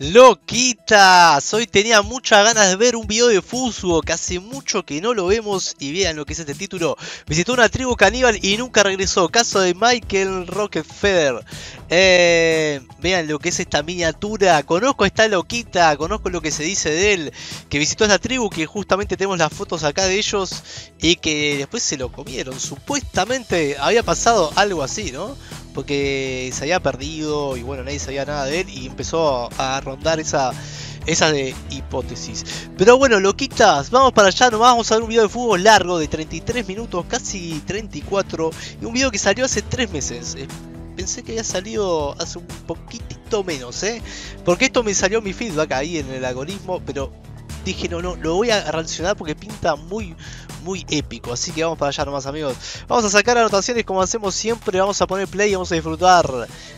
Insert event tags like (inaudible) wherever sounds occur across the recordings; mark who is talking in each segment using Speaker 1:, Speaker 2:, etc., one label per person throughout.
Speaker 1: loquita hoy tenía muchas ganas de ver un video de Fusuo que hace mucho que no lo vemos y vean lo que es este título. Visitó una tribu caníbal y nunca regresó, caso de Michael Rockefeller. Eh, vean lo que es esta miniatura, conozco a esta loquita, conozco lo que se dice de él, que visitó esta tribu, que justamente tenemos las fotos acá de ellos y que después se lo comieron. Supuestamente había pasado algo así, ¿no? porque se había perdido y bueno, nadie sabía nada de él y empezó a rondar esa, esa de hipótesis. Pero bueno, loquitas, vamos para allá, nomás vamos a ver un video de fútbol largo de 33 minutos, casi 34, y un video que salió hace 3 meses. Eh, pensé que había salido hace un poquitito menos, ¿eh? Porque esto me salió mi feedback ahí en el algoritmo, pero dije, no, no, lo voy a relacionar porque pinta muy, muy épico. Así que vamos para allá nomás amigos. Vamos a sacar anotaciones como hacemos siempre. Vamos a poner play y vamos a disfrutar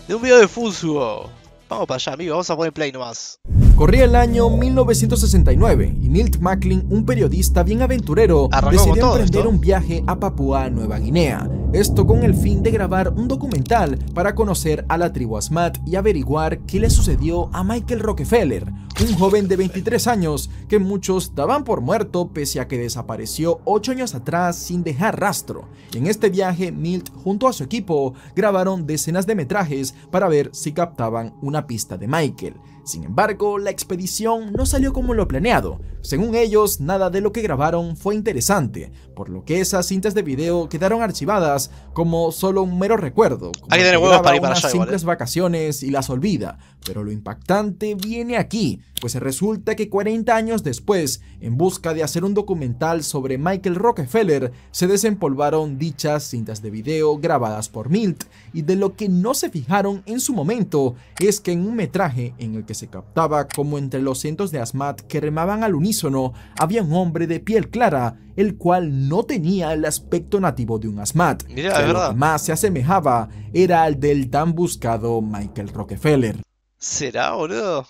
Speaker 1: de un video de fútbol, Vamos para allá amigos, vamos a poner play nomás.
Speaker 2: Corría el año 1969 y Milt Macklin, un periodista bien aventurero, decidió emprender un viaje a Papúa Nueva Guinea. Esto con el fin de grabar un documental para conocer a la tribu Asmat y averiguar qué le sucedió a Michael Rockefeller, un joven de 23 años que muchos daban por muerto pese a que desapareció 8 años atrás sin dejar rastro. en este viaje, Milt junto a su equipo grabaron decenas de metrajes para ver si captaban una pista de Michael. Sin embargo, la expedición no salió como lo planeado. Según ellos, nada de lo que grabaron fue interesante, por lo que esas cintas de video quedaron archivadas como solo un mero recuerdo. Como ¿eh? simples vacaciones y las olvida, pero lo impactante viene aquí, pues resulta que 40 años después, en busca de hacer un documental sobre Michael Rockefeller, se desempolvaron dichas cintas de video grabadas por Milt, y de lo que no se fijaron en su momento es que en un metraje en el que se captaba como entre los cientos de Asmat que remaban al unísono, había un hombre de piel clara, el cual no tenía el aspecto nativo de un Asmat, Mira, verdad. más se asemejaba era al del tan buscado Michael Rockefeller.
Speaker 1: ¿Será, boludo?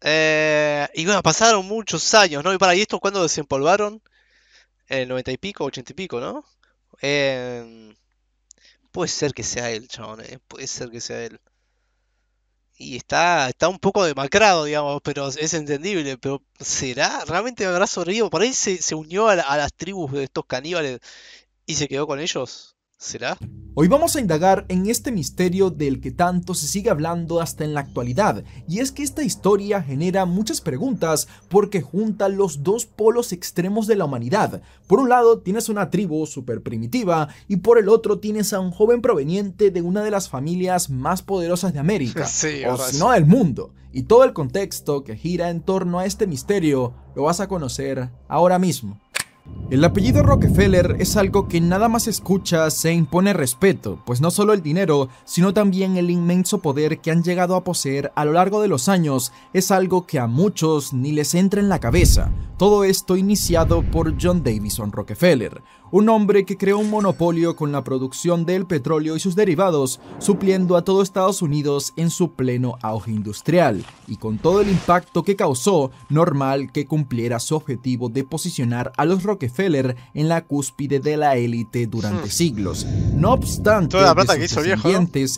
Speaker 1: Eh, y bueno, pasaron muchos años, ¿no? Y para, ¿y esto cuando desempolvaron? En el 90 y pico, 80 y pico, ¿no? Em, puede ser que sea él, chabón, eh, puede ser que sea él y está, está un poco demacrado, digamos, pero es entendible. Pero ¿será? ¿Realmente habrá sobrevivido? ¿Por ahí se, unió a, las tribus de estos caníbales y se quedó con ellos?
Speaker 2: Hoy vamos a indagar en este misterio del que tanto se sigue hablando hasta en la actualidad, y es que esta historia genera muchas preguntas porque junta los dos polos extremos de la humanidad. Por un lado tienes una tribu super primitiva y por el otro tienes a un joven proveniente de una de las familias más poderosas de América, (laughs) o si no del mundo. Y todo el contexto que gira en torno a este misterio lo vas a conocer ahora mismo. El apellido Rockefeller es algo que nada más escucha se impone respeto, pues no solo el dinero, sino también el inmenso poder que han llegado a poseer a lo largo de los años es algo que a muchos ni les entra en la cabeza. Todo esto iniciado por John Davison Rockefeller, un hombre que creó un monopolio con la producción del petróleo y sus derivados, supliendo a todo Estados Unidos en su pleno auge industrial, y con todo el impacto que causó, normal que cumpliera su objetivo de posicionar a los Rockefeller en la cúspide de la élite durante hmm. siglos. No obstante,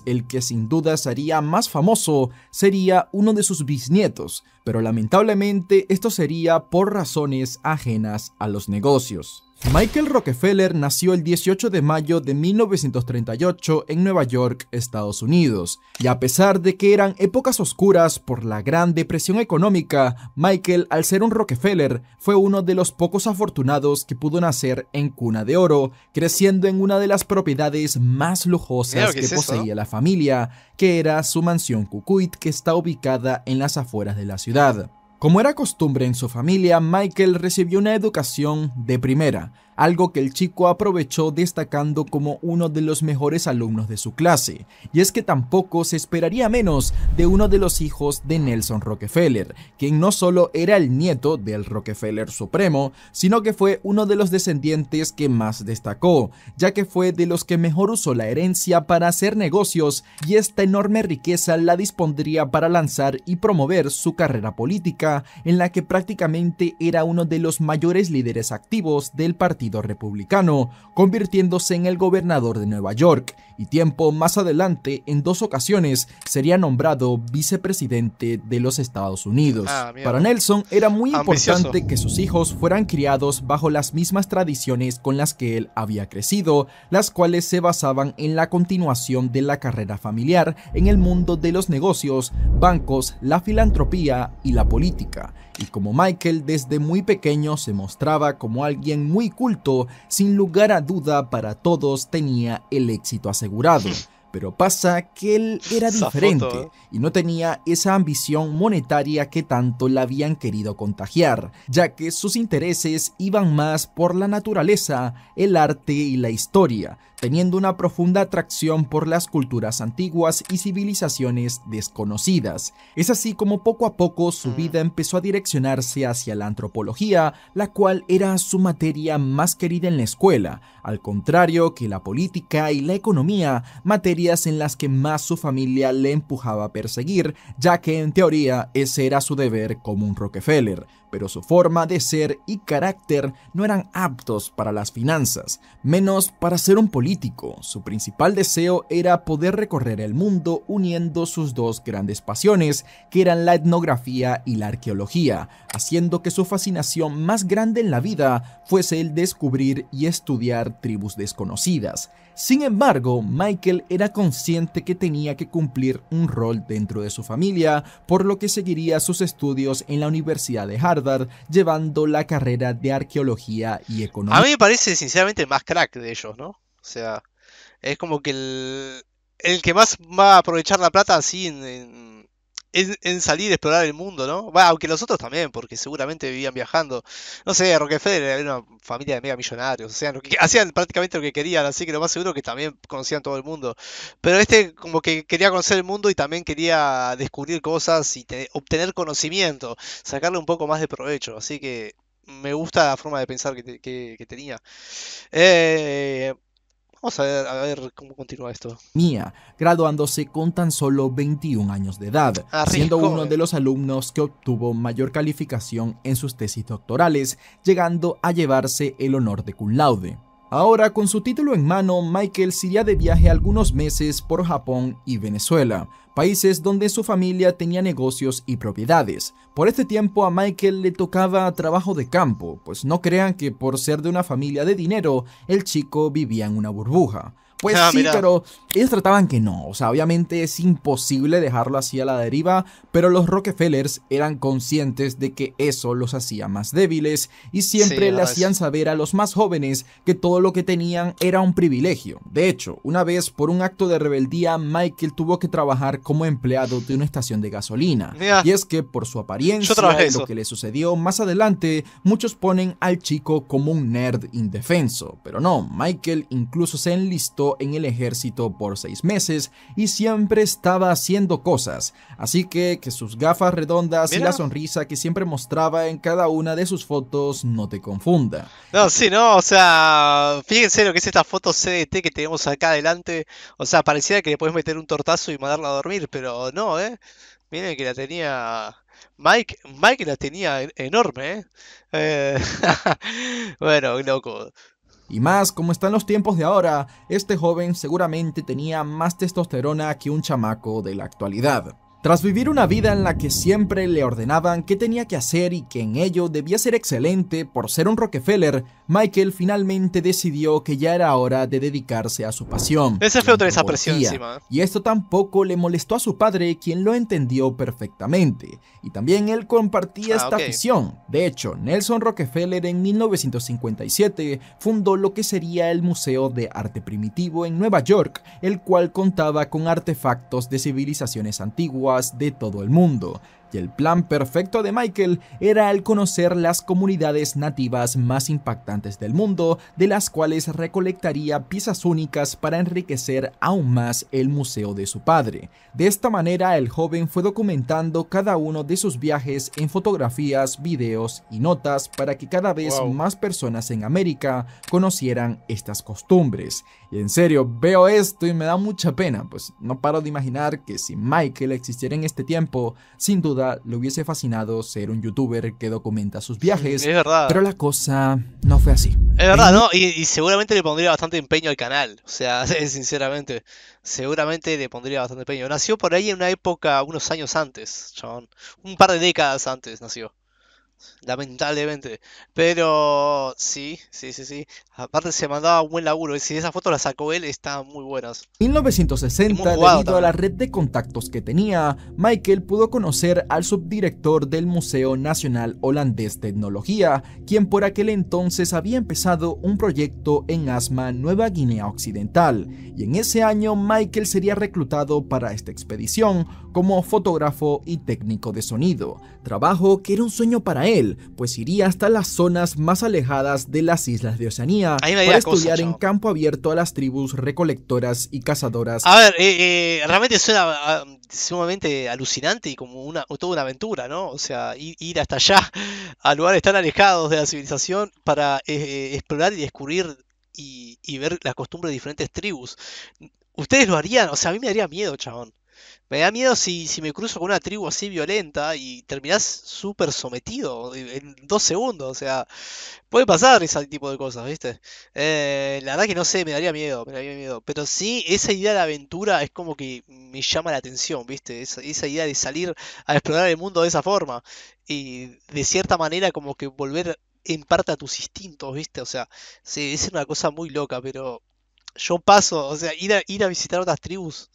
Speaker 2: el que sin duda sería más famoso sería uno de sus bisnietos, pero lamentablemente esto sería por razones ajenas a los negocios. Michael Rockefeller nació el 18 de mayo de 1938 en Nueva York, Estados Unidos, y a pesar de que eran épocas oscuras por la Gran Depresión Económica, Michael, al ser un Rockefeller, fue uno de los pocos afortunados que pudo nacer en cuna de oro, creciendo en una de las propiedades más lujosas que, poseía la familia, que era su mansión Cucuit, que está ubicada en las afueras de la ciudad. Como era costumbre en su familia, Michael recibió una educación de primera, algo que el chico aprovechó destacando como uno de los mejores alumnos de su clase, y es que tampoco se esperaría menos de uno de los hijos de Nelson Rockefeller, quien no solo era el nieto del Rockefeller Supremo, sino que fue uno de los descendientes que más destacó, ya que fue de los que mejor usó la herencia para hacer negocios y esta enorme riqueza la dispondría para lanzar y promover su carrera política, en la que prácticamente era uno de los mayores líderes activos del partido Republicano, convirtiéndose en el gobernador de Nueva York, y tiempo más adelante, en dos ocasiones, sería nombrado vicepresidente de los Estados Unidos. Ah, Para Nelson era muy importante que sus hijos fueran criados bajo las mismas tradiciones con las que él había crecido, las cuales se basaban en la continuación de la carrera familiar en el mundo de los negocios, bancos, la filantropía y la política y como Michael desde muy pequeño se mostraba como alguien muy culto, sin lugar a duda para todos tenía el éxito asegurado. (laughs) Pero pasa que él era diferente ¿eh? y no tenía esa ambición monetaria que tanto la habían querido contagiar, ya que sus intereses iban más por la naturaleza, el arte y la historia, teniendo una profunda atracción por las culturas antiguas y civilizaciones desconocidas. Es así como poco a poco su mm. vida empezó a direccionarse hacia la antropología, la cual era su materia más querida en la escuela, al contrario que la política y la economía, materia en las que más su familia le empujaba a perseguir, ya que en teoría ese era su deber como un Rockefeller, pero su forma de ser y carácter no eran aptos para las finanzas, menos para ser un político. Su principal deseo era poder recorrer el mundo uniendo sus dos grandes pasiones, que eran la etnografía y la arqueología, haciendo que su fascinación más grande en la vida fuese el descubrir y estudiar tribus desconocidas. Sin embargo, Michael era consciente que tenía que cumplir un rol dentro de su familia, por lo que seguiría sus estudios en la Universidad de Harvard llevando la carrera de arqueología y economía. A mí me
Speaker 1: parece sinceramente más crack de ellos, ¿no? O sea, es como que el, el que más va a aprovechar la plata así en, en, salir a explorar el mundo, ¿no? Va, aunque los otros también, porque seguramente vivían viajando. No sé, Rockefeller era una familia de mega millonarios, o sea, hacían prácticamente lo que querían, así que lo más seguro que también conocían todo el mundo. Pero este como que quería conocer el mundo y también quería descubrir cosas y obtener conocimiento, sacarle un poco más de provecho, así que me gusta la forma de pensar que, tenía. Eh, Vamos a ver, a ver cómo continúa esto.
Speaker 2: Mía, graduándose con tan solo 21 años de edad, ah, siendo uno eh. de los alumnos que obtuvo mayor calificación en sus tesis doctorales, llegando a llevarse el honor de cum laude. Ahora, con su título en mano, Michael se iría de viaje algunos meses por Japón y Venezuela, países donde su familia tenía negocios y propiedades. Por este tiempo a Michael le tocaba trabajo de campo, pues no crean que por ser de una familia de dinero, el chico vivía en una burbuja. Pues ah, sí, pero ellos trataban que no. O sea, obviamente es imposible dejarlo así a la deriva, pero los Rockefellers eran conscientes de que eso los hacía más débiles y siempre le hacían saber a los más jóvenes que todo lo que tenían era un privilegio. De hecho, una vez por un acto de rebeldía, Michael tuvo que trabajar como empleado de una estación de gasolina. Y es que por su apariencia lo que le sucedió más adelante, muchos ponen al chico como un nerd indefenso. Pero no, Michael incluso se enlistó en el ejército por seis meses y siempre estaba haciendo cosas, así que que sus gafas redondas y la sonrisa que siempre mostraba en cada una de sus fotos no te confunda.
Speaker 1: No, sí, no, o sea, fíjense lo que es esta foto CDT que tenemos acá adelante, o sea, pareciera que le puedes meter un tortazo y mandarla a dormir, pero no, ¿eh? Miren que la tenía... Mike, Mike la tenía enorme, eh... eh (laughs) bueno, loco.
Speaker 2: Y más, como están los tiempos de ahora, este joven seguramente tenía más testosterona que un chamaco de la actualidad. Tras vivir una vida en la que siempre le ordenaban qué tenía que hacer y que en ello debía ser excelente por ser un Rockefeller, Michael finalmente decidió que ya era hora de dedicarse a su pasión. Ese fue otra esa presión encima. Y esto tampoco le molestó a su padre, quien lo entendió perfectamente. Y también él compartía ah, esta afición. De hecho, Nelson Rockefeller en 1957 fundó lo que sería el Museo de Arte Primitivo en Nueva York, el cual contaba con artefactos de civilizaciones antiguas de todo el mundo, y el plan perfecto de Michael era el conocer las comunidades nativas más impactantes del mundo, de las cuales recolectaría piezas únicas para enriquecer aún más el museo de su padre. De esta manera, el joven fue documentando cada uno de sus viajes en fotografías, videos y notas para que cada vez más personas en América conocieran estas costumbres. Y en serio, veo esto y me da mucha pena, pues no paro de imaginar que si Michael existiera en este tiempo, sin duda le hubiese fascinado ser un youtuber que documenta sus viajes. Es verdad. Pero la cosa no fue así. Es verdad, ¿no?
Speaker 1: Y, seguramente le pondría bastante empeño al canal, o sea, (laughs) sinceramente, seguramente le pondría bastante empeño. Nació por ahí en una época, unos años antes, John, Un par de décadas antes nació lamentablemente. Pero sí, sí, sí, sí. Aparte se mandaba un buen laburo, y si esa foto la sacó él, están muy buenas.
Speaker 2: En 1960, debido a la red de contactos que tenía, Michael pudo conocer al subdirector del Museo Nacional Holandés de Tecnología, quien por aquel entonces había empezado un proyecto en Asma, Nueva Guinea Occidental, y en ese año Michael sería reclutado para esta expedición como fotógrafo y técnico de sonido, trabajo que era un sueño para él, pues iría hasta las zonas más alejadas de las islas de Oceanía para estudiar en campo abierto a las tribus recolectoras y cazadoras. A ver,
Speaker 1: eh, eh, realmente suena ah, sumamente alucinante y como una, toda una aventura, ¿no? O sea, ir, hasta allá, (laughs) a lugares tan alejados de la civilización para eh, explorar y descubrir y, ver las costumbres de diferentes tribus. Ustedes lo harían, o sea, a mí me daría miedo, chabón. Me da miedo si, si me cruzo con una tribu así violenta y terminás súper sometido en dos segundos. O sea, puede pasar ese tipo de cosas, ¿viste? Eh, la verdad que no sé, me daría miedo, me daría miedo. Pero sí, esa idea de aventura es como que me llama la atención, ¿viste? Esa, idea de salir a explorar el mundo de esa forma. Y de cierta manera como que volver en parte a tus instintos, ¿viste? O sea, sí, es una cosa muy loca, pero yo paso, o sea, ir a, ir a visitar otras tribus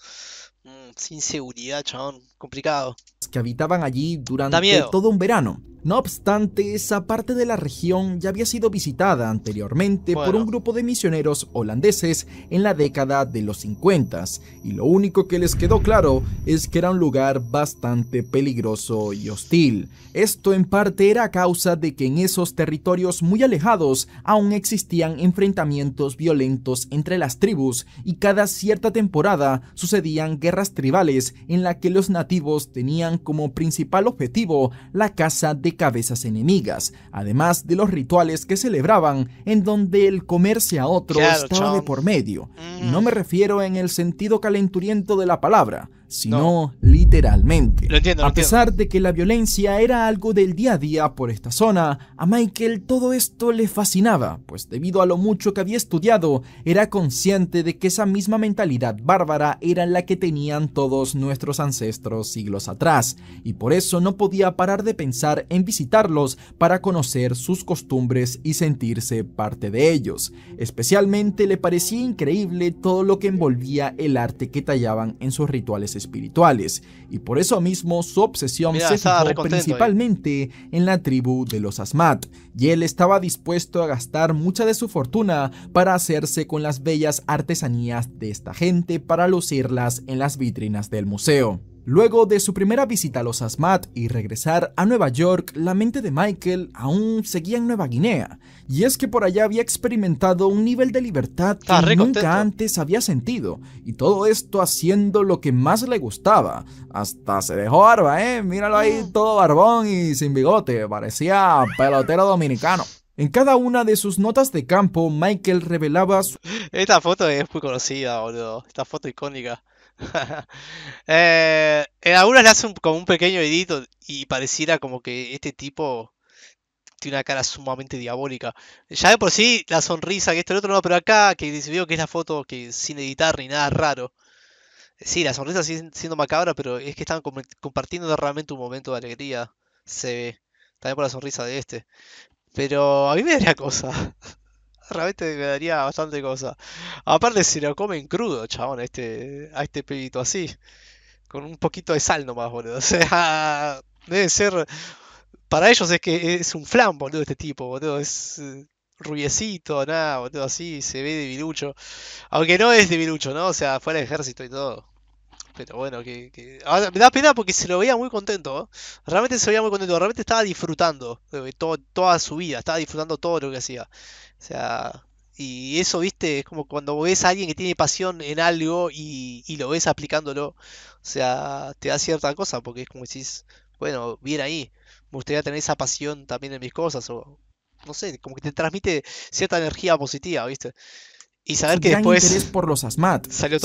Speaker 1: Mm, sin seguridad, chabón. Complicado.
Speaker 2: Que habitaban allí durante todo un verano. No obstante, esa parte de la región ya había sido visitada anteriormente por un grupo de misioneros holandeses en la década de los 50 y lo único que les quedó claro es que era un lugar bastante peligroso y hostil. Esto en parte era a causa de que en esos territorios muy alejados aún existían enfrentamientos violentos entre las tribus y cada cierta temporada sucedían guerras tribales en la que los nativos tenían como principal objetivo la caza de cabezas enemigas, además de los rituales que celebraban en donde el comerse a otro estaba de por medio. No mm. me refiero en el sentido calenturiento de la palabra, sino literalmente. a pesar de que la violencia era algo del día a día por esta zona, a Michael todo esto le fascinaba, pues debido a lo mucho que había estudiado, era consciente de que esa misma mentalidad bárbara era la que tenían todos nuestros ancestros siglos atrás, y por eso no podía parar de pensar en visitarlos para conocer sus costumbres y sentirse parte de ellos. Especialmente le parecía increíble todo lo que envolvía el arte que tallaban en sus rituales espirituales, y por eso mismo su obsesión se centró ¿eh? principalmente en la tribu de los Asmat, y él estaba dispuesto a gastar mucha de su fortuna para hacerse con las bellas artesanías de esta gente para lucirlas en las vitrinas del museo. Luego de su primera visita a los Asmat y regresar a Nueva York, la mente de Michael aún seguía en Nueva Guinea, y es que por allá había experimentado un nivel de libertad ah, que nunca antes había sentido, y todo esto haciendo lo que más le gustaba. Hasta se dejó barba, ¿eh? Míralo ahí, mm. todo barbón y sin bigote, parecía pelotero dominicano. En cada una de sus notas de campo, Michael revelaba su...
Speaker 1: Esta foto es muy conocida, boludo. Esta foto icónica. (laughs) en eh, eh, algunas le hace como un pequeño edito y pareciera como que este tipo tiene una cara sumamente diabólica. Ya de por sí, la sonrisa, que este el otro, no, pero acá que veo que es la foto que sin editar ni nada raro. Eh, sí, la sonrisa sigue siendo macabra, pero es que están compartiendo realmente un momento de alegría. Se ve. También por la sonrisa de este. Pero a mí me da cosa. (laughs) realmente te quedaría bastante cosa. Aparte se lo comen crudo, chabón, a este, a este pibito así. Con un poquito de sal nomás, boludo. (laughs) O sea, debe ser... Para ellos es que es un flan, boludo, este tipo, boludo. Es eh, rubiecito, nada, boludo, así, se ve debilucho. Aunque no es debilucho, ¿no? O sea, fuera el ejército y todo. Pero bueno, que, ah, me da pena porque se lo veía muy contento. ¿eh? Realmente se veía muy contento. Realmente estaba disfrutando de eh, toda su vida. Estaba disfrutando todo lo que hacía. O sea, y eso, viste, es como cuando ves a alguien que tiene pasión en algo y, y lo ves aplicándolo. O sea, te da cierta cosa porque es como si bueno, bien ahí. Me gustaría tener esa pasión también en mis cosas. O no sé, como que te transmite cierta energía positiva, viste. Y saber que después interés por
Speaker 2: los Asmat, salió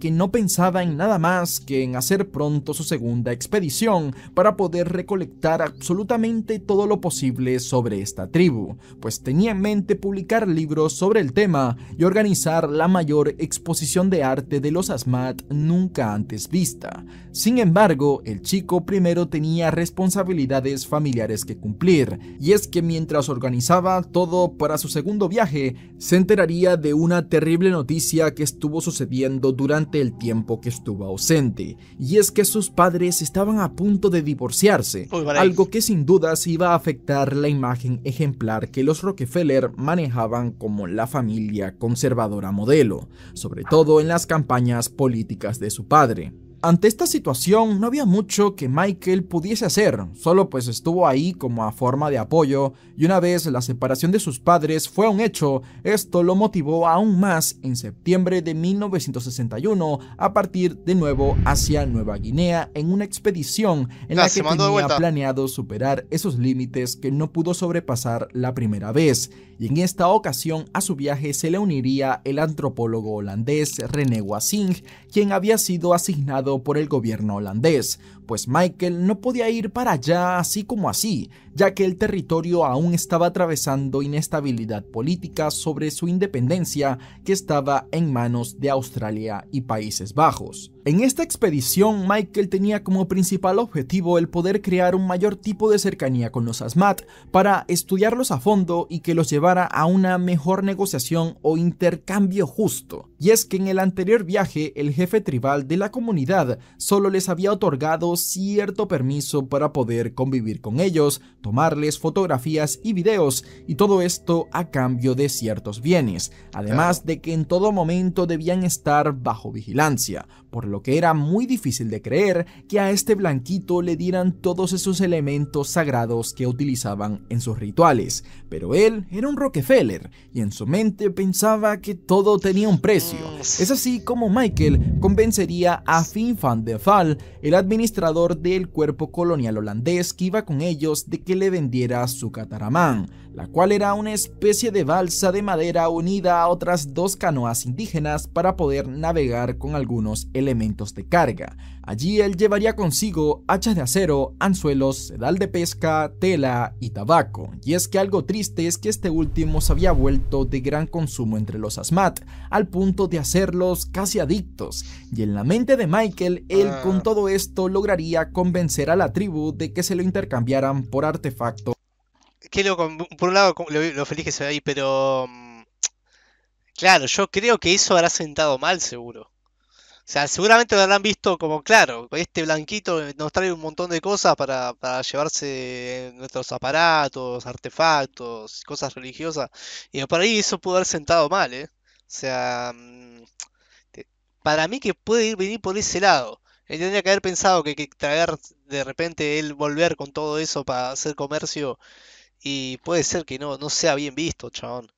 Speaker 2: que no pensaba en nada más que en hacer pronto su segunda expedición para poder recolectar absolutamente todo lo posible sobre esta tribu, pues tenía en mente publicar libros sobre el tema y organizar la mayor exposición de arte de los Asmat nunca antes vista. Sin embargo, el chico primero tenía responsabilidades familiares que cumplir, y es que mientras organizaba todo para su segundo viaje, se enteraría de una una terrible noticia que estuvo sucediendo durante el tiempo que estuvo ausente, y es que sus padres estaban a punto de divorciarse, algo que sin dudas iba a afectar la imagen ejemplar que los Rockefeller manejaban como la familia conservadora modelo, sobre todo en las campañas políticas de su padre. Ante esta situación no había mucho que Michael pudiese hacer, solo pues estuvo ahí como a forma de apoyo, y una vez la separación de sus padres fue un hecho, esto lo motivó aún más en septiembre de 1961 a partir de nuevo hacia Nueva Guinea en una expedición en la, que tenía planeado superar esos límites que no pudo sobrepasar la primera vez, y en esta ocasión a su viaje se le uniría el antropólogo holandés René Wasing quien había sido asignado por el gobierno holandés, pues Michael no podía ir para allá así como así, ya que el territorio aún estaba atravesando inestabilidad política sobre su independencia que estaba en manos de Australia y Países Bajos. En esta expedición, Michael tenía como principal objetivo el poder crear un mayor tipo de cercanía con los ASMAT para estudiarlos a fondo y que los llevara a una mejor negociación o intercambio justo. Y es que en el anterior viaje, el jefe tribal de la comunidad solo les había otorgado cierto permiso para poder convivir con ellos, tomarles fotografías y videos, y todo esto a cambio de ciertos bienes, además de que en todo momento debían estar bajo vigilancia, por lo que era muy difícil de creer que a este blanquito le dieran todos esos elementos sagrados que utilizaban en sus rituales, pero él era un Rockefeller y en su mente pensaba que todo tenía un precio. Mm, es así como Michael convencería a Fin van de fall el administrador del cuerpo colonial holandés que iba con ellos de que le vendiera su cataramán, la cual era una especie de balsa de madera unida a otras dos canoas indígenas para poder navegar con algunos elementos de carga. Allí él llevaría consigo hachas de acero, anzuelos, sedal de pesca, tela y tabaco. Y es que algo triste es que este último se había vuelto de gran consumo entre los asmat, al punto de hacerlos casi adictos. Y en la mente de Michael, él ah. con todo esto lograría convencer a la tribu de que se lo intercambiaran por artefacto
Speaker 1: por un lado lo, feliz que se ve ahí, pero... Mm, claro, yo creo que eso habrá sentado mal, seguro. O sea, seguramente lo habrán visto como, claro, este blanquito nos trae un montón de cosas para, llevarse nuestros aparatos, artefactos, cosas religiosas. Y por ahí eso pudo haber sentado mal, ¿eh? O sea, mm, para mí que puede ir, venir por ese lado. Él tendría que haber pensado que traer de repente él volver con todo eso para hacer comercio y puede ser que no, no sea bien visto, chabón.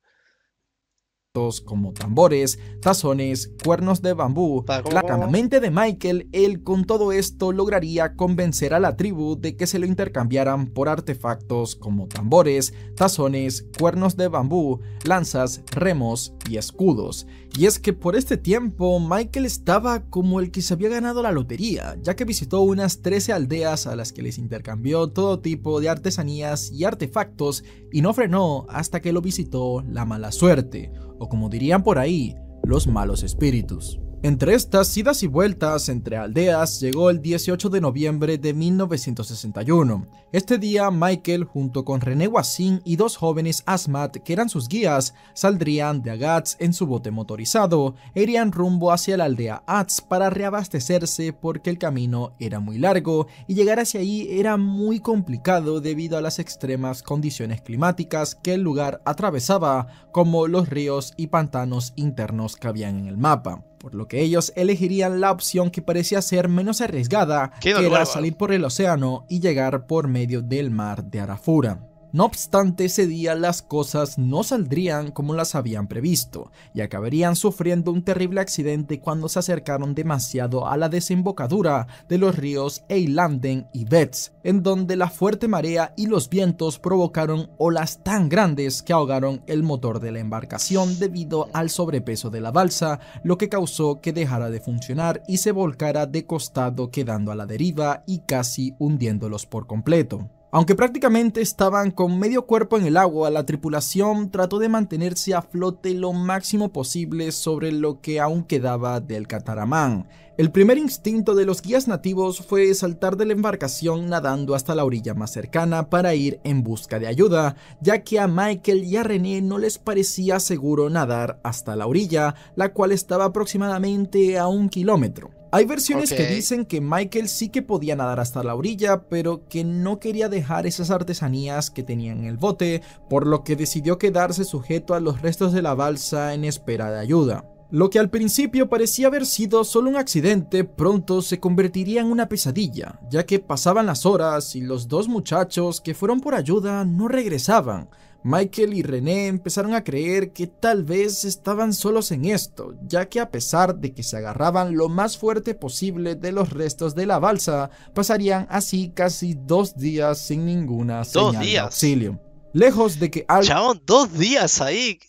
Speaker 2: Como tambores, tazones, cuernos de bambú. La mente de Michael, él con todo esto lograría convencer a la tribu de que se lo intercambiaran por artefactos como tambores, tazones, cuernos de bambú, lanzas, remos y escudos. Y es que por este tiempo Michael estaba como el que se había ganado la lotería, ya que visitó unas 13 aldeas a las que les intercambió todo tipo de artesanías y artefactos y no frenó hasta que lo visitó la mala suerte, o como dirían por ahí, los malos espíritus. Entre estas idas y vueltas entre aldeas llegó el 18 de noviembre de 1961. Este día Michael junto con René Wassin y dos jóvenes Asmat que eran sus guías saldrían de Agatz en su bote motorizado e irían rumbo hacia la aldea Atz para reabastecerse porque el camino era muy largo y llegar hacia ahí era muy complicado debido a las extremas condiciones climáticas que el lugar atravesaba como los ríos y pantanos internos que habían en el mapa por lo que ellos elegirían la opción que parecía ser menos arriesgada, que era salir por el océano y llegar por medio del mar de Arafura. No obstante, ese día las cosas no saldrían como las habían previsto y acabarían sufriendo un terrible accidente cuando se acercaron demasiado a la desembocadura de los ríos Eilanden y Betz, en donde la fuerte marea y los vientos provocaron olas tan grandes que ahogaron el motor de la embarcación debido al sobrepeso de la balsa, lo que causó que dejara de funcionar y se volcara de costado quedando a la deriva y casi hundiéndolos por completo. Aunque prácticamente estaban con medio cuerpo en el agua, la tripulación trató de mantenerse a flote lo máximo posible sobre lo que aún quedaba del cataramán. El primer instinto de los guías nativos fue saltar de la embarcación nadando hasta la orilla más cercana para ir en busca de ayuda, ya que a Michael y a René no les parecía seguro nadar hasta la orilla, la cual estaba aproximadamente a un kilómetro. Hay versiones que dicen que Michael sí que podía nadar hasta la orilla, pero que no quería dejar esas artesanías que tenía en el bote, por lo que decidió quedarse sujeto a los restos de la balsa en espera de ayuda. Lo que al principio parecía haber sido solo un accidente, pronto se convertiría en una pesadilla, ya que pasaban las horas y los dos muchachos que fueron por ayuda no regresaban, Michael y René empezaron a creer que tal vez estaban solos en esto, ya que a pesar de que se agarraban lo más fuerte posible de los restos de la balsa, pasarían así casi dos días sin ninguna señal de auxilio. Lejos de que algo... Chabón,
Speaker 1: dos días ahí,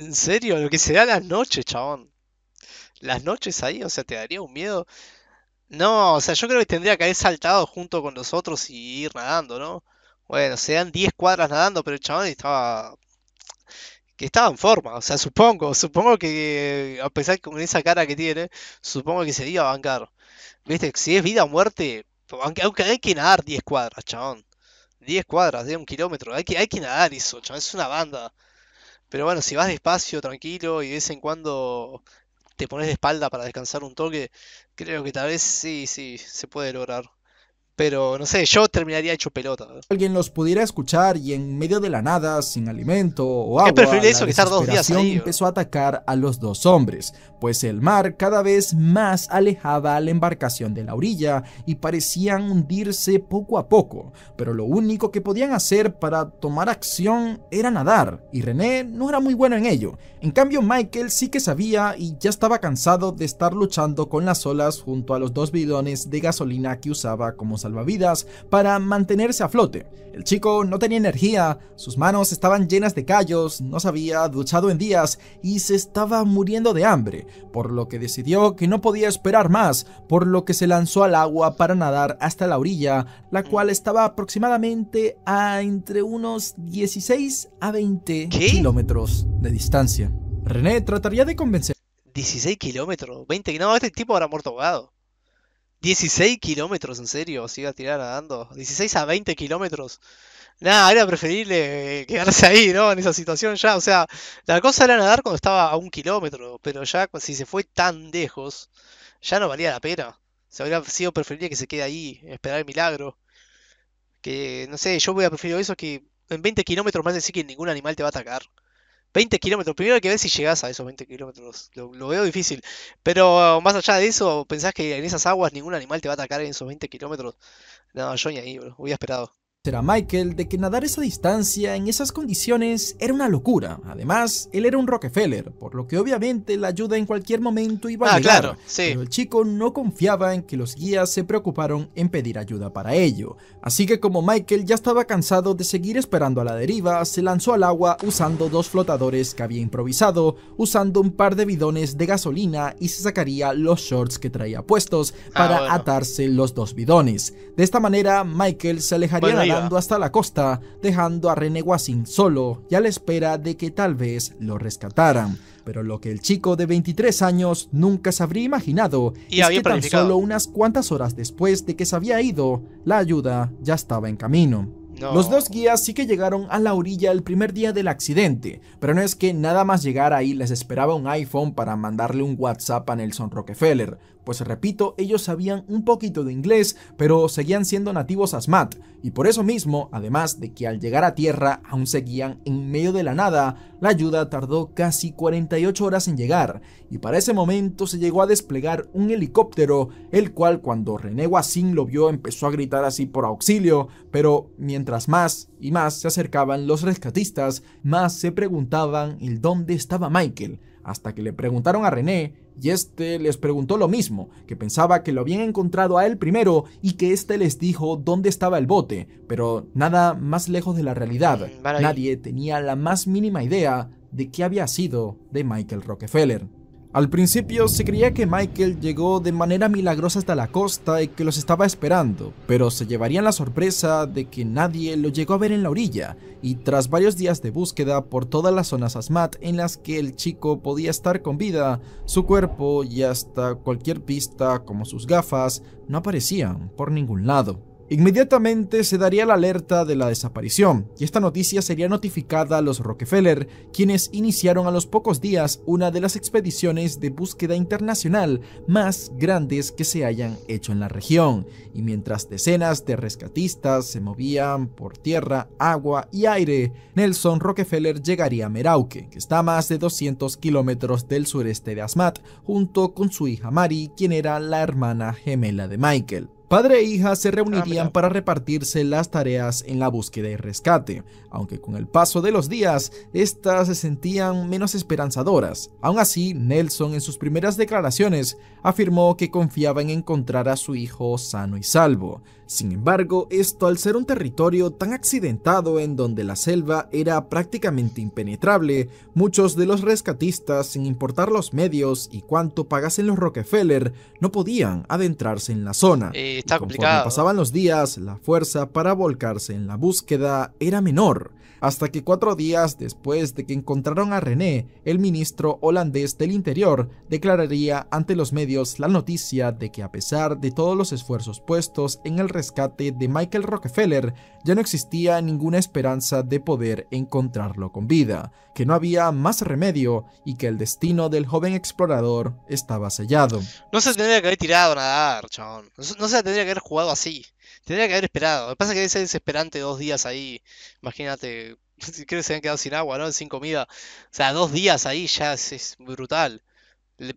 Speaker 1: en serio, lo que será las noches, chabón. Las noches ahí, o sea, te daría un miedo. No, o sea, yo creo que tendría que haber saltado junto con los otros y ir nadando, ¿no? Bueno, se dan 10 cuadras nadando, pero el chabón estaba. que estaba en forma. O sea, supongo, supongo que a pesar con esa cara que tiene, supongo que se iba a bancar. Viste, si es vida o muerte, aunque, hay que nadar 10 cuadras, chabón. 10 cuadras, de un kilómetro. Hay que, hay que nadar eso, chabón. Es una banda. Pero bueno, si vas despacio, tranquilo y de vez en cuando te pones de espalda para descansar un toque, creo que tal vez sí, sí, se puede lograr. Pero no sé, yo terminaría hecho pelota.
Speaker 2: Alguien los pudiera escuchar y en medio de la nada, sin alimento o agua, eso que estar dos días empezó a atacar a los dos hombres, pues el mar cada vez más alejaba a la embarcación de la orilla y parecían hundirse poco a poco, pero lo único que podían hacer para tomar acción era nadar, y René no era muy bueno en ello. En cambio, Michael sí que sabía y ya estaba cansado de estar luchando con las olas junto a los dos bidones de gasolina que usaba como salvavidas para mantenerse a flote. El chico no tenía energía, sus manos estaban llenas de callos, no se había duchado en días y se estaba muriendo de hambre, por lo que decidió que no podía esperar más, por lo que se lanzó al agua para nadar hasta la orilla, la cual estaba aproximadamente a entre unos 16 a 20
Speaker 1: kilómetros de distancia. René trataría de convencer. 16 kilómetros, 20 kilómetros, no, este tipo era muerto ahogado. 16 kilómetros, en serio, si iba a tirar nadando. 16 a 20 kilómetros. Nada, era preferible eh, quedarse ahí, ¿no? En esa situación ya. O sea, la cosa era nadar cuando estaba a un kilómetro, pero ya si se fue tan lejos, ya no valía la pena. Se habría sido preferible que se quede ahí, esperar el milagro. Que, no sé, yo voy a preferir eso que en 20 kilómetros más decir que ningún animal te va a atacar. 20 kilómetros. Primero hay que ver si llegas a esos 20 kilómetros. Lo, veo difícil. Pero más allá de eso, ¿pensás que en esas aguas ningún animal te va a atacar en esos 20 kilómetros? No, yo ni ahí, bro. Hubiera esperado.
Speaker 2: Será Michael de que nadar esa distancia en esas condiciones era una locura. Además, él era un Rockefeller, por lo que obviamente la ayuda en cualquier momento iba a ah, llegar. Claro, Pero el chico no confiaba en que los guías se preocuparon en pedir ayuda para ello. Así que como Michael ya estaba cansado de seguir esperando a la deriva, se lanzó al agua usando dos flotadores que había improvisado, usando un par de bidones de gasolina y se sacaría los shorts que traía puestos ah, para atarse los dos bidones. De esta manera, Michael se alejaría hasta la costa, dejando a René Wassin solo y a la espera de que tal vez lo rescataran. Pero lo que el chico de 23 años nunca se habría imaginado y es que tan solo unas cuantas horas después de que se había ido, la ayuda ya estaba en camino. Los dos guías sí que llegaron a la orilla el primer día del accidente, pero no es que nada más llegar ahí les esperaba un iPhone para mandarle un WhatsApp a Nelson Rockefeller. Pues repito, ellos sabían un poquito de inglés, pero seguían siendo nativos asmat, y por eso mismo, además de que al llegar a tierra aún seguían en medio de la nada, la ayuda tardó casi 48 horas en llegar, y para ese momento se llegó a desplegar un helicóptero, el cual cuando René Wassin lo vio empezó a gritar así por auxilio, pero mientras más y más se acercaban los rescatistas, más se preguntaban el dónde estaba Michael, hasta que le preguntaron a René y este les preguntó lo mismo, que pensaba que lo habían encontrado a él primero y que éste les dijo dónde estaba el bote, pero nada más lejos de la realidad. Mm, Nadie tenía la más mínima idea de qué había sido de Michael Rockefeller. Al principio se creía que Michael llegó de manera milagrosa hasta la costa y que los estaba esperando, pero se llevarían la sorpresa de que nadie lo llegó a ver en la orilla, y tras varios días de búsqueda por todas las zonas ASMAT en las que el chico podía estar con vida, su cuerpo y hasta cualquier pista como sus gafas no aparecían por ningún lado. Inmediatamente se daría la alerta de la desaparición, y esta noticia sería notificada a los Rockefeller, quienes iniciaron a los pocos días una de las expediciones de búsqueda internacional más grandes que se hayan hecho en la región, y mientras decenas de rescatistas se movían por tierra, agua y aire, Nelson Rockefeller llegaría a Merauke, que está a más de 200 kilómetros del sureste de Asmat, junto con su hija Mari, quien era la hermana gemela de Michael. Padre e hija se reunirían para repartirse las tareas en la búsqueda y rescate, aunque con el paso de los días estas se sentían menos esperanzadoras. Aún así, Nelson en sus primeras declaraciones afirmó que confiaba en encontrar a su hijo sano y salvo. Sin embargo, esto al ser un territorio tan accidentado en donde la selva era prácticamente impenetrable, muchos de los rescatistas, sin importar los medios y cuánto pagasen los Rockefeller, no podían adentrarse en la zona. Eh, y pasaban los días, la fuerza para volcarse en la búsqueda era menor hasta que cuatro días después de que encontraron a René, el ministro holandés del Interior declararía ante los medios la noticia de que a pesar de todos los esfuerzos puestos en el rescate de Michael Rockefeller, ya no existía ninguna esperanza de poder encontrarlo con vida, que no había más remedio y que el destino del joven explorador estaba sellado.
Speaker 1: No se tendría que haber tirado a nadar, No se tendría que haber jugado así. Tendría que haber esperado. Lo que pasa es que es desesperante dos días ahí. Imagínate, (laughs) creo que se han quedado sin agua, ¿no? Sin comida. O sea, dos días ahí ya es brutal.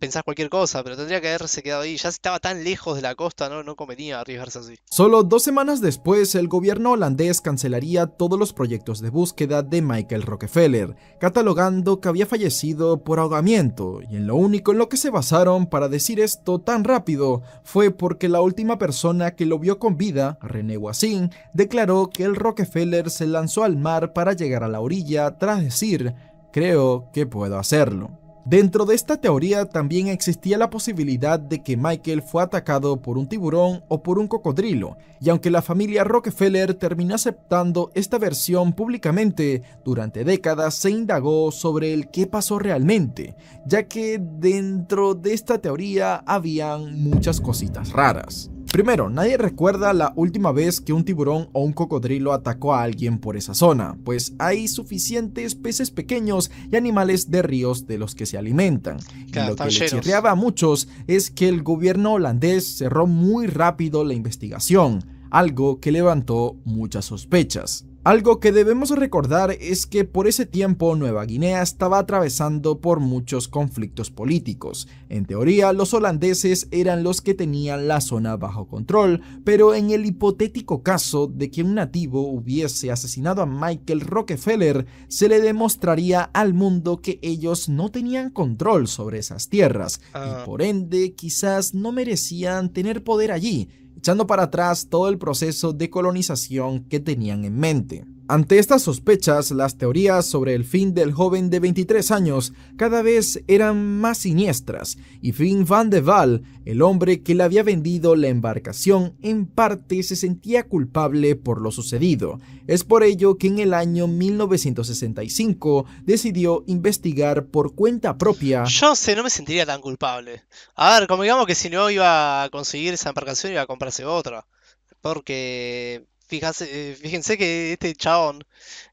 Speaker 1: Pensar cualquier cosa, pero tendría que haberse quedado ahí. Ya estaba tan lejos de la costa, no, no convenía arriesgarse así.
Speaker 2: Solo dos semanas después, el gobierno holandés cancelaría todos los proyectos de búsqueda de Michael Rockefeller, catalogando que había fallecido por ahogamiento, y en lo único en lo que se basaron para decir esto tan rápido fue porque la última persona que lo vio con vida, René guasín declaró que el Rockefeller se lanzó al mar para llegar a la orilla tras decir, creo que puedo hacerlo. Dentro de esta teoría también existía la posibilidad de que Michael fue atacado por un tiburón o por un cocodrilo, y aunque la familia Rockefeller terminó aceptando esta versión públicamente, durante décadas se indagó sobre el qué pasó realmente, ya que dentro de esta teoría habían muchas cositas raras. Primero, nadie recuerda la última vez que un tiburón o un cocodrilo atacó a alguien por esa zona, pues hay suficientes peces pequeños y animales de ríos de los que se alimentan. lo que le a muchos es que el gobierno holandés cerró muy rápido la investigación, algo que levantó muchas sospechas. Algo que debemos recordar es que por ese tiempo Nueva Guinea estaba atravesando por muchos conflictos políticos. En teoría, los holandeses eran los que tenían la zona bajo control, pero en el hipotético caso de que un nativo hubiese asesinado a Michael Rockefeller, se le demostraría al mundo que ellos no tenían control sobre esas tierras y ah. por ende quizás no merecían tener poder allí echando para atrás todo el proceso de colonización que tenían en mente. Ante estas sospechas, las teorías sobre el fin del joven de 23 años cada vez eran más siniestras y Finn Van de Waal, el hombre que le había vendido la embarcación, en parte se sentía culpable por lo sucedido. Es por ello que en el año 1965 decidió investigar por cuenta propia.
Speaker 1: Yo sé, no me sentiría tan culpable. A ver, como digamos que si no iba a conseguir esa embarcación iba a comprarse otra. Porque Fíjense, eh, fíjense que este chabón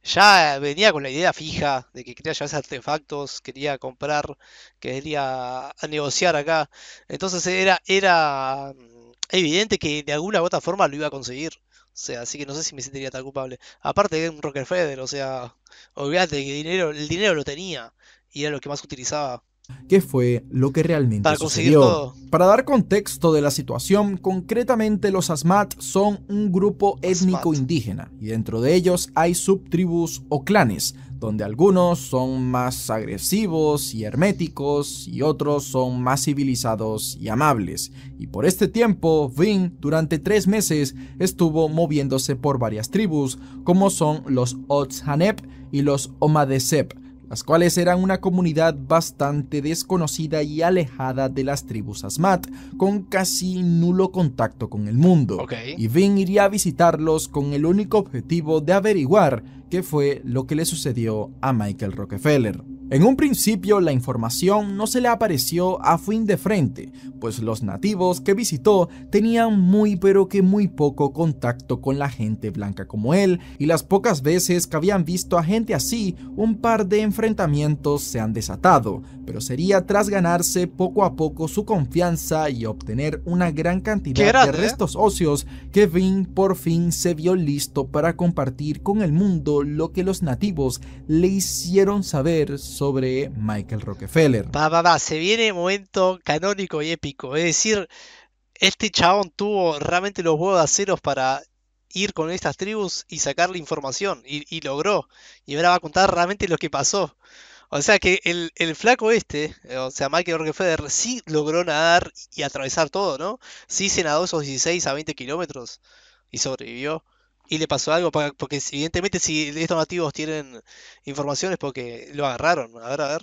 Speaker 1: ya venía con la idea fija de que quería llevarse artefactos, quería comprar, quería negociar acá. Entonces era, era mm, evidente que de alguna u otra forma lo iba a conseguir. O sea, así que no sé si me sentiría tan culpable. Aparte que es un Rockefeller, o sea, olvídate que dinero, el dinero lo tenía y era lo que más utilizaba
Speaker 2: qué fue lo que realmente sucedió. Para dar contexto de la situación, concretamente los Asmat son un grupo étnico indígena y dentro de ellos hay subtribus o clanes, donde algunos son más agresivos y herméticos y otros son más civilizados y amables. Y por este tiempo, Vin durante tres meses estuvo moviéndose por varias tribus, como son los Otshanep y los Omadesep las cuales eran una comunidad bastante desconocida y alejada de las tribus Asmat, con casi nulo contacto con el mundo. Y Vin iría a visitarlos con el único objetivo de averiguar qué fue lo que le sucedió a Michael Rockefeller. En un principio la información no se le apareció a Fin de frente, pues los nativos que visitó tenían muy pero que muy poco contacto con la gente blanca como él, y las pocas veces que habían visto a gente así, un par de enfrentamientos se han desatado, pero sería tras ganarse poco a poco su confianza y obtener una gran cantidad de ¿eh? restos óseos que Finn por fin se vio listo para compartir con el mundo lo que los nativos le hicieron saber sobre sobre Michael Rockefeller.
Speaker 1: se viene momento canónico y épico. Es decir, este chabón tuvo realmente los huevos de aceros para ir con estas tribus y sacar la información. Y, logró. Y ahora va a contar realmente lo que pasó. O sea que el, flaco este, eh, o sea, Michael Rockefeller, sí logró nadar y atravesar todo, ¿no? Sí se nadó esos 16 a 20 kilómetros y sobrevivió y le pasó algo, porque evidentemente si estos nativos tienen informaciones porque lo agarraron. A ver, a ver.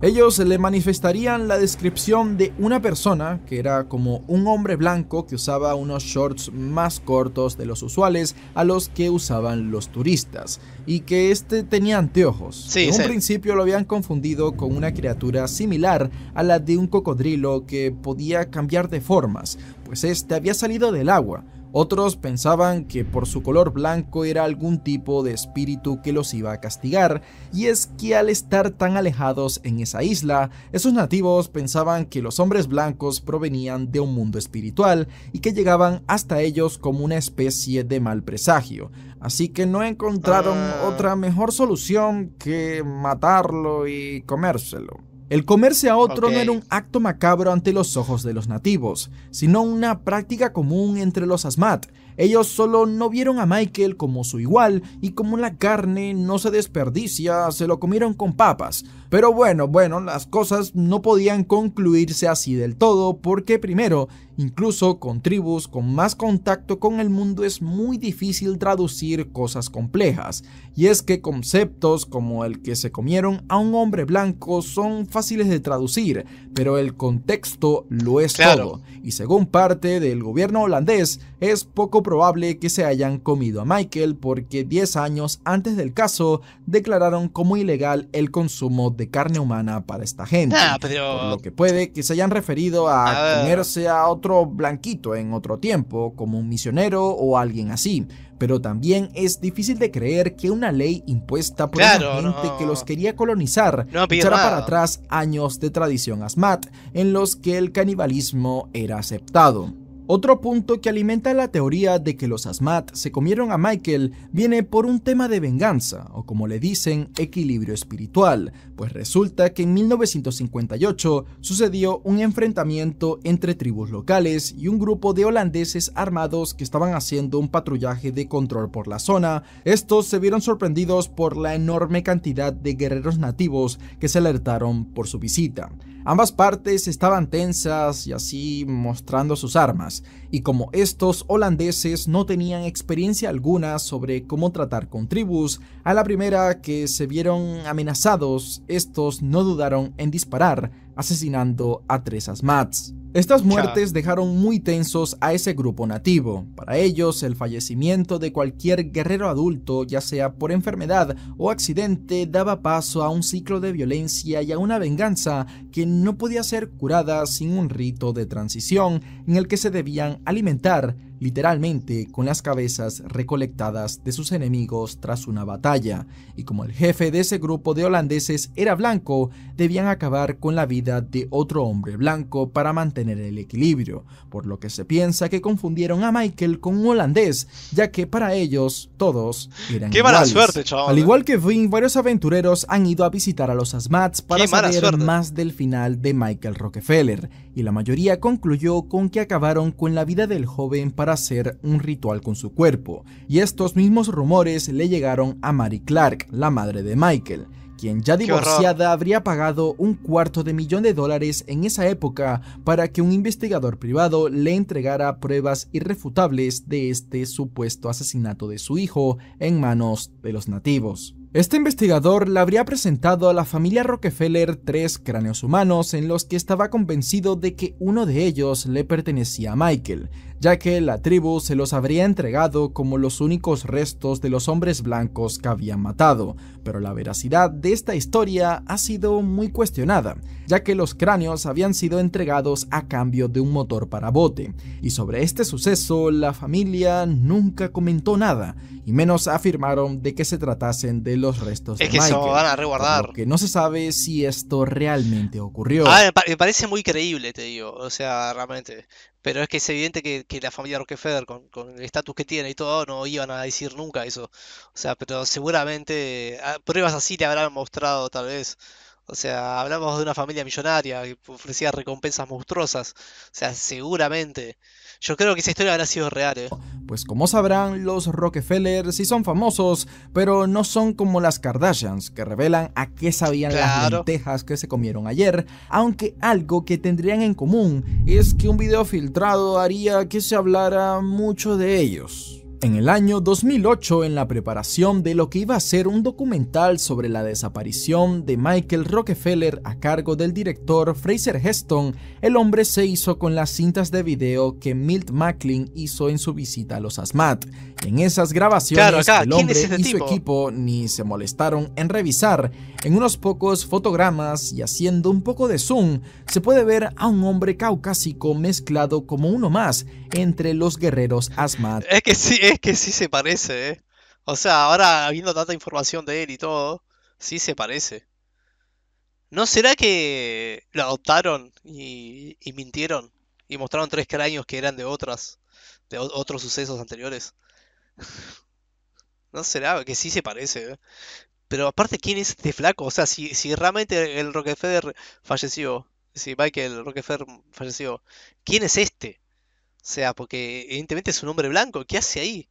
Speaker 2: Ellos le manifestarían la descripción de una persona que era como un hombre blanco que usaba unos shorts más cortos de los usuales a los que usaban los turistas y que este tenía anteojos. en un principio lo habían confundido con una criatura similar a la de un cocodrilo que podía cambiar de formas, pues este había salido del agua otros pensaban que por su color blanco era algún tipo de espíritu que los iba a castigar, y es que al estar tan alejados en esa isla, esos nativos pensaban que los hombres blancos provenían de un mundo espiritual y que llegaban hasta ellos como una especie de mal presagio, así que no encontraron ah. otra mejor solución que matarlo y comérselo. El comerse a otro no era un acto macabro ante los ojos de los nativos, sino una práctica común entre los asmat, ellos solo no vieron a Michael como su igual y como la carne no se desperdicia, se lo comieron con papas. Pero bueno, bueno, las cosas no podían concluirse así del todo porque primero, incluso con tribus con más contacto con el mundo es muy difícil traducir cosas complejas. Y es que conceptos como el que se comieron a un hombre blanco son fáciles de traducir, pero el contexto lo es todo. Y según parte del gobierno holandés, es poco probable que se hayan comido a Michael porque 10 años antes del caso declararon como ilegal el consumo de carne humana para esta gente. Ah, lo que puede que se hayan referido a, ah. comerse a otro blanquito en otro tiempo, como un misionero o alguien así pero también es difícil de creer que una ley impuesta por el una gente que los quería colonizar echara para atrás años de tradición asmat en los que el canibalismo era aceptado. Otro punto que alimenta la teoría de que los Asmat se comieron a Michael viene por un tema de venganza, o como le dicen, equilibrio espiritual, pues resulta que en 1958 sucedió un enfrentamiento entre tribus locales y un grupo de holandeses armados que estaban haciendo un patrullaje de control por la zona. Estos se vieron sorprendidos por la enorme cantidad de guerreros nativos que se alertaron por su visita. Ambas partes estaban tensas y así mostrando sus armas, y como estos holandeses no tenían experiencia alguna sobre cómo tratar con tribus, a la primera que se vieron amenazados, estos no dudaron en disparar, asesinando a tres asmats. Estas muertes dejaron muy tensos a ese grupo nativo. Para ellos, el fallecimiento de cualquier guerrero adulto, ya sea por enfermedad o accidente, daba paso a un ciclo de violencia y a una venganza que no podía ser curada sin un rito de transición en el que se debían alimentar literalmente con las cabezas recolectadas de sus enemigos tras una batalla, y como el jefe de ese grupo de holandeses era blanco, debían acabar con la vida de otro hombre blanco para mantener el equilibrio, por lo que se piensa que confundieron a Michael con un holandés, ya que para ellos todos
Speaker 1: eran Qué Mala suerte, Al ¿eh?
Speaker 2: igual que Vin varios aventureros han ido a visitar a los Asmats para saber más del final de Michael Rockefeller y la mayoría concluyó con que acabaron con la vida del joven para hacer un ritual con su cuerpo, y estos mismos rumores le llegaron a Mary Clark, la madre de Michael, quien ya divorciada habría pagado un cuarto de millón de dólares en esa época para que un investigador privado le entregara pruebas irrefutables de este supuesto asesinato de su hijo en manos de los nativos. Este investigador le habría presentado a la familia Rockefeller tres cráneos humanos en los que estaba convencido de que uno de ellos le pertenecía a Michael, ya que la tribu se los habría entregado como los únicos restos de los hombres blancos que habían matado, pero la veracidad de esta historia ha sido muy cuestionada, ya que los cráneos habían sido entregados a cambio de un motor para bote, y sobre este suceso la familia nunca comentó nada, y menos afirmaron de que se tratasen de los restos es que se van a reguardar. que no se sabe si esto realmente ocurrió. Ah,
Speaker 1: me parece muy creíble, te digo, o sea, realmente. Pero es que es evidente que, la familia Rockefeller, con, con el estatus que tiene y todo, no iban a decir nunca eso. O sea, pero seguramente ah, pruebas así le habrán mostrado tal vez o sea, hablamos de una familia millonaria que ofrecía recompensas monstruosas. O sea, seguramente. Yo creo que esa historia habrá sido real, ¿eh?
Speaker 2: Pues como sabrán, los Rockefeller sí son famosos, pero no son como las Kardashians, que revelan a qué sabían las lentejas que se comieron ayer. Aunque algo que tendrían en común es que un video filtrado haría que se hablara mucho de ellos. En el año 2008, en la preparación de lo que iba a ser un documental sobre la desaparición de Michael Rockefeller a cargo del director Fraser Heston, el hombre se hizo con las cintas de video que Milt Macklin hizo en su visita a los ASMAT. En esas grabaciones, el hombre y su equipo ni se molestaron en revisar. En unos pocos fotogramas y haciendo un poco de zoom, se puede ver a un hombre caucásico mezclado como uno más entre los guerreros ASMAT. Es
Speaker 1: que sí, es que sí se parece, ¿eh? O sea, ahora habiendo tanta información de él y todo, sí se parece. ¿No será que lo adoptaron y, mintieron? Y mostraron tres cráneos que eran de otras, de otros sucesos anteriores. (laughs) No será, que sí se parece. Eh? Pero aparte, ¿quién es este flaco? O sea, si, si realmente el Rockefeller falleció, si Michael Rockefeller falleció, ¿quién es este? O sea, porque evidentemente es un hombre blanco, ¿qué hace ahí?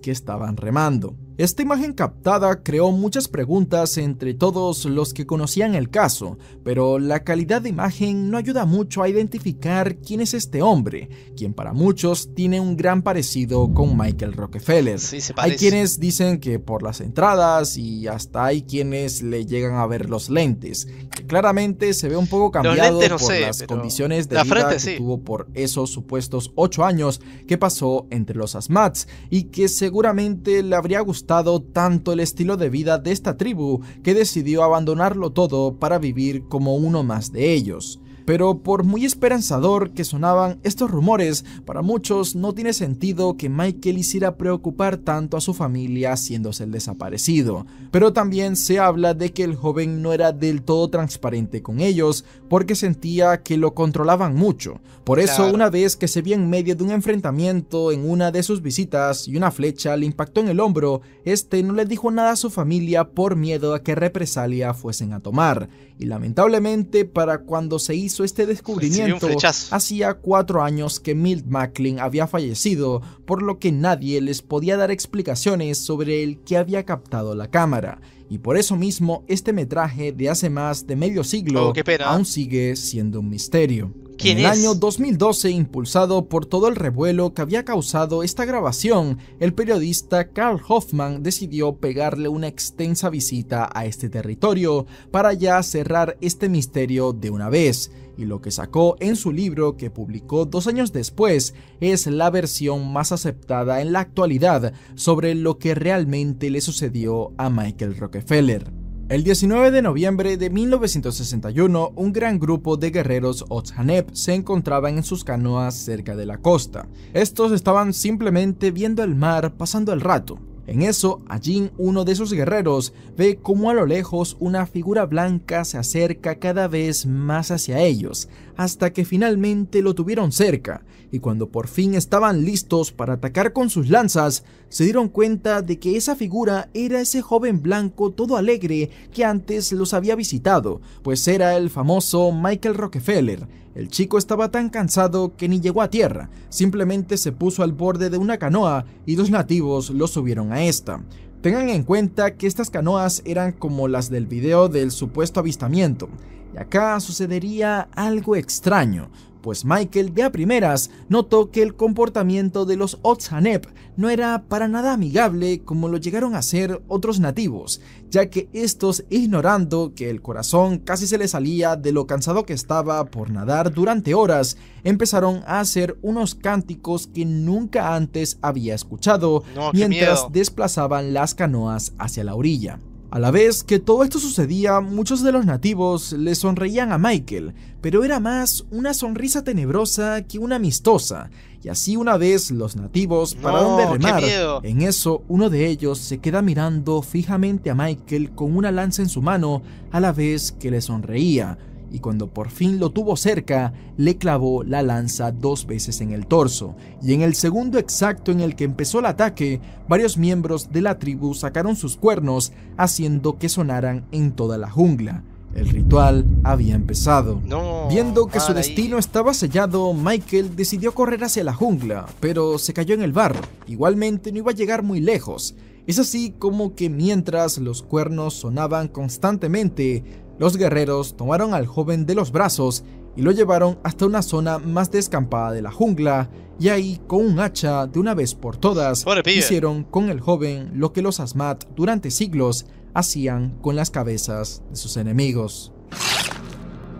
Speaker 2: que estaban remando. Esta imagen captada creó muchas preguntas entre todos los que conocían el caso, pero la calidad de imagen no ayuda mucho a identificar quién es este hombre, quien para muchos tiene un gran parecido con Michael Rockefeller. hay quienes dicen que por las entradas y hasta hay quienes le llegan a ver los lentes, que claramente se ve un poco cambiado por las condiciones de la vida frente, que tuvo por esos supuestos 8 años que pasó entre los Asmats y que seguramente le habría gustado tanto el estilo de vida de esta tribu que decidió abandonarlo todo para vivir como uno más de ellos. Pero por muy esperanzador que sonaban estos rumores, para muchos no tiene sentido que Michael hiciera preocupar tanto a su familia haciéndose el desaparecido. Pero también se habla de que el joven no era del todo transparente con ellos porque sentía que lo controlaban mucho, por eso, una vez que se vio en medio de un enfrentamiento en una de sus visitas y una flecha le impactó en el hombro, este no le dijo nada a su familia por miedo a que represalia fuesen a tomar. Y lamentablemente, para cuando se hizo este descubrimiento, hacía cuatro años que Milt Macklin había fallecido, por lo que nadie les podía dar explicaciones sobre el que había captado la cámara. Y por eso mismo, este metraje de hace más de medio siglo oh, aún sigue siendo un misterio en el año 2012, impulsado por todo el revuelo que había causado esta grabación, el periodista Carl Hoffman decidió pegarle una extensa visita a este territorio para ya cerrar este misterio de una vez, y lo que sacó en su libro que publicó dos años después es la versión más aceptada en la actualidad sobre lo que realmente le sucedió a Michael Rockefeller. El 19 de noviembre de 1961, un gran grupo de guerreros Otsanep se encontraban en sus canoas cerca de la costa. Estos estaban simplemente viendo el mar pasando el rato. En eso, Ajin, uno de sus guerreros, ve como a lo lejos una figura blanca se acerca cada vez más hacia ellos, hasta que finalmente lo tuvieron cerca, y cuando por fin estaban listos para atacar con sus lanzas, se dieron cuenta de que esa figura era ese joven blanco todo alegre que antes los había visitado, pues era el famoso Michael Rockefeller. El chico estaba tan cansado que ni llegó a tierra, simplemente se puso al borde de una canoa y dos nativos lo subieron a esta. Tengan en cuenta que estas canoas eran como las del video del supuesto avistamiento, y acá sucedería algo extraño, pues Michael de a primeras notó que el comportamiento de los Otsanep no era para nada amigable como lo llegaron a ser otros nativos, ya que estos, ignorando que el corazón casi se le salía de lo cansado que estaba por nadar durante horas, empezaron a hacer unos cánticos que nunca antes había escuchado mientras desplazaban las canoas hacia la orilla. A la vez que todo esto sucedía, muchos de los nativos le sonreían a Michael, pero era más una sonrisa tenebrosa que una amistosa, y así una vez los nativos pararon de remar. En eso, uno de ellos se queda mirando fijamente a Michael con una lanza en su mano, a la vez que le sonreía y cuando por fin lo tuvo cerca, le clavó la lanza dos veces en el torso, y en el segundo exacto en el que empezó el ataque, varios miembros de la tribu sacaron sus cuernos, haciendo que sonaran en toda la jungla. El ritual había empezado. Viendo que su destino estaba sellado, Michael decidió correr hacia la jungla, pero se cayó en el barro. Igualmente no iba a llegar muy lejos. Es así como que mientras los cuernos sonaban constantemente, los guerreros tomaron al joven de los brazos y lo llevaron hasta una zona más descampada de la jungla, y ahí, con un hacha de una vez por todas, hicieron con el joven lo que los Asmat durante siglos hacían con las cabezas de sus enemigos.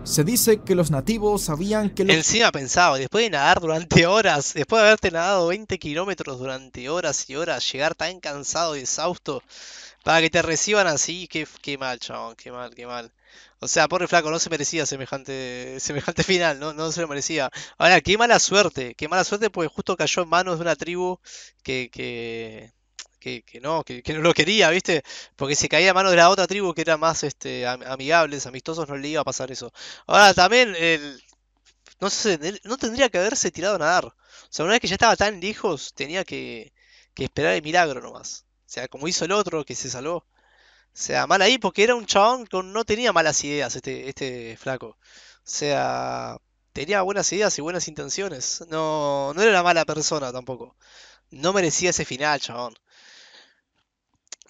Speaker 2: Se dice que los nativos sabían que...
Speaker 1: Los... Encima pensaba, después de nadar durante horas, después de haberte nadado 20 kilómetros durante horas y horas, llegar tan cansado y exhausto, para que te reciban así, qué, qué mal, chabón, qué mal, qué mal. O sea, el flaco, no se merecía semejante, semejante (laughs) final, no, no se lo merecía. Ahora, qué mala suerte, qué mala suerte porque justo cayó en manos de una tribu que, que, que, que no, que, no lo quería, ¿viste? Porque si caía en manos de la otra tribu que era más este, amigables, amistosos, no le iba a pasar eso. Ahora, también, el, no, sé, no tendría que haberse tirado a nadar. O sea, una vez que ya estaba tan lejos, tenía que, que esperar el milagro nomás. O sea, como hizo el otro, que se salvó sea, mal ahí porque era un chabón que no tenía malas ideas este, este flaco. O sea, tenía buenas ideas y buenas intenciones. No, no era una mala persona tampoco. No merecía ese final, chabón.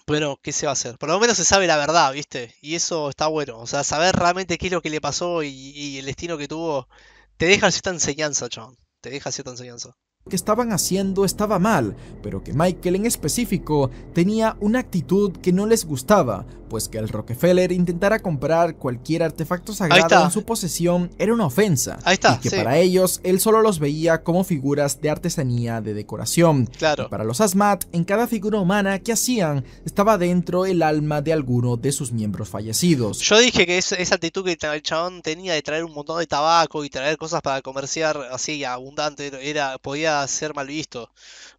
Speaker 1: Bueno, ¿qué se va a hacer? Por lo menos se sabe la verdad, ¿viste? Y eso está bueno. O sea, saber realmente qué es lo que le pasó y, y el destino que tuvo, te deja cierta enseñanza, chabón. Te deja cierta enseñanza
Speaker 2: que estaban haciendo estaba mal, pero que Michael en específico tenía una actitud que no les gustaba, pues que el Rockefeller intentara comprar cualquier artefacto sagrado en su posesión era una ofensa, Ahí está, y que para ellos él solo los veía como figuras de artesanía de decoración. Claro. para los Asmat, en cada figura humana que hacían estaba dentro el alma de alguno de sus miembros fallecidos. Yo
Speaker 1: dije que esa actitud que el chabón tenía de traer un montón de tabaco y traer cosas para comerciar así abundante era podía ser mal visto.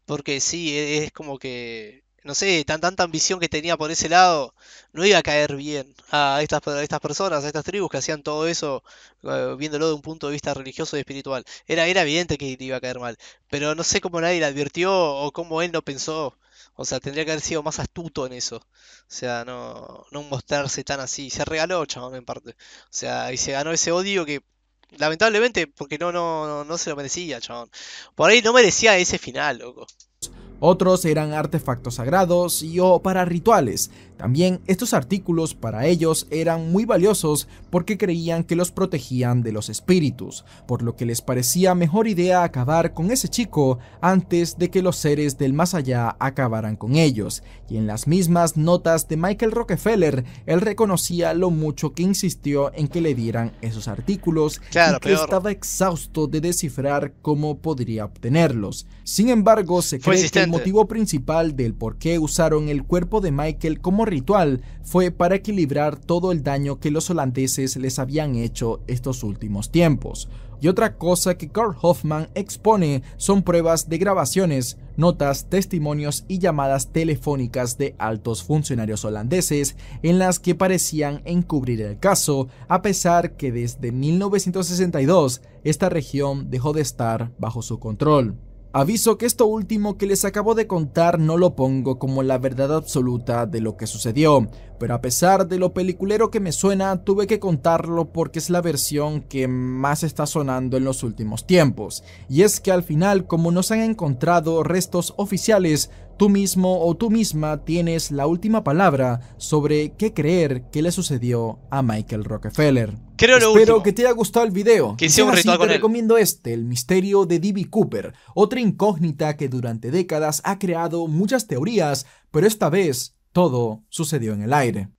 Speaker 1: Porque sí, e, es como que, no sé, tan tanta ambición que tenía por ese lado, no iba a caer bien a estas, estas personas, a estas tribus que hacían todo eso, eh, viéndolo de un punto de vista religioso y espiritual. Era, era evidente que iba a caer mal, pero no sé cómo nadie le advirtió o cómo él no pensó. O sea, tendría que haber sido más astuto en eso. O sea, no, no mostrarse tan así. Se regaló, chabón, en parte. O sea, y se ganó ese odio que lamentablemente, porque no, no, no se lo merecía, chabón. Por ahí no merecía ese final, loco.
Speaker 2: Otros eran artefactos sagrados y o para rituales, también estos artículos para ellos eran muy valiosos porque creían que los protegían de los espíritus, por lo que les parecía mejor idea acabar con ese chico antes de que los seres del más allá acabaran con ellos. Y en las mismas notas de Michael Rockefeller, él reconocía lo mucho que insistió en que le dieran esos artículos y que estaba exhausto de descifrar cómo podría obtenerlos. Sin embargo, se cree que el motivo principal del por qué usaron el cuerpo de Michael como ritual fue para equilibrar todo el daño que los holandeses les habían hecho estos últimos tiempos. Y otra cosa que Carl Hoffman expone son pruebas de grabaciones, notas, testimonios y llamadas telefónicas de altos funcionarios holandeses en las que parecían encubrir el caso, a pesar que desde 1962 esta región dejó de estar bajo su control. Aviso que esto último que les acabo de contar no lo pongo como la verdad absoluta de lo que sucedió, pero a pesar de lo peliculero que me suena, tuve que contarlo porque es la versión que más está sonando en los últimos tiempos. Y es que al final, como no se han encontrado restos oficiales, Tú mismo o tú misma tienes la última palabra sobre qué creer que le sucedió a Michael Rockefeller. Espero que te haya gustado el video. Que te recomiendo este, El misterio de D.B. Cooper, otra incógnita que durante décadas ha creado muchas teorías, pero esta vez todo sucedió en el aire.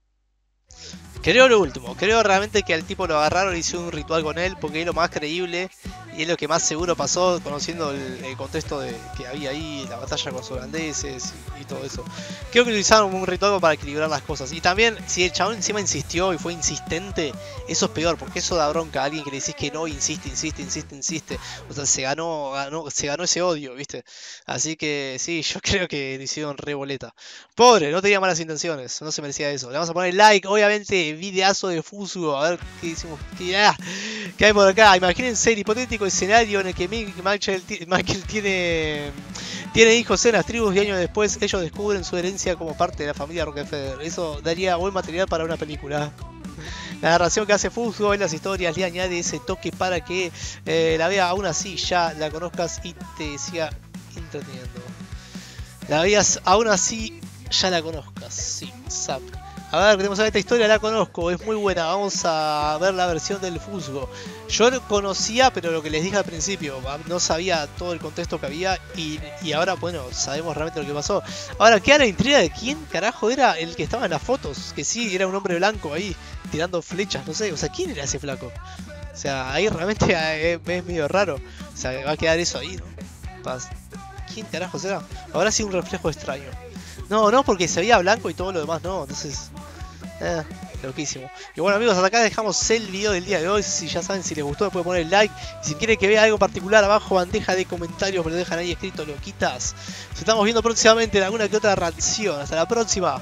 Speaker 1: Creo lo último, creo realmente que al tipo lo agarraron y hicieron un ritual con él porque es lo más creíble y es lo que más seguro pasó conociendo el, contexto de, que había ahí, la batalla con los holandeses y, todo eso. Creo que utilizaron un ritual para equilibrar las cosas. Y también, si el chabón encima insistió y fue insistente, eso es peor porque eso da bronca a alguien que le decís que no, insiste, insiste, insiste, insiste. O sea, se ganó, se ganó ese odio, ¿viste? Así que sí, yo (laughs) creo que le hicieron reboleta. Pobre, no tenía malas intenciones, no se merecía eso. Le vamos a poner like, obviamente videazo de Fusu, a ver qué decimos ah, qué, hay por acá. Imagínense el hipotético escenario en el que Michael, Michael tiene, tiene hijos en las tribus y años después ellos descubren su herencia como parte de la familia Rockefeller. Eso daría buen material para una película. La narración que hace Fusco en las historias le añade ese toque para que eh, la vea, aún así, ya la conozcas y te siga entreteniendo. La veas aún así, ya la conozcas, sí, a ver, esta historia, la conozco, es muy buena. Vamos a ver la versión del Fusgo. Yo lo conocía, pero lo que les dije al principio, ah, no sabía todo el contexto que había y, ahora, bueno, sabemos realmente lo que pasó. Ahora queda la intriga de quién carajo era el que estaba en las fotos, que sí, era un hombre blanco ahí, tirando flechas, no sé, o sea, ¿quién era ese flaco? O sea, ahí realmente (laughs) eh, es, es medio raro. O sea, va a quedar eso ahí, ¿no? ¿Quién carajo será? Ahora sí un reflejo extraño. No, no, porque se veía blanco y todo lo demás no, entonces... Eh, loquísimo. Y bueno amigos, hasta acá dejamos el video del día de hoy. Si ya saben, si les gustó, pueden poner el like. Si quieren que vea algo particular, abajo bandeja de comentarios, me lo dejan ahí escrito, loquitas. Nos estamos viendo próximamente en alguna que otra reacción. Hasta la próxima.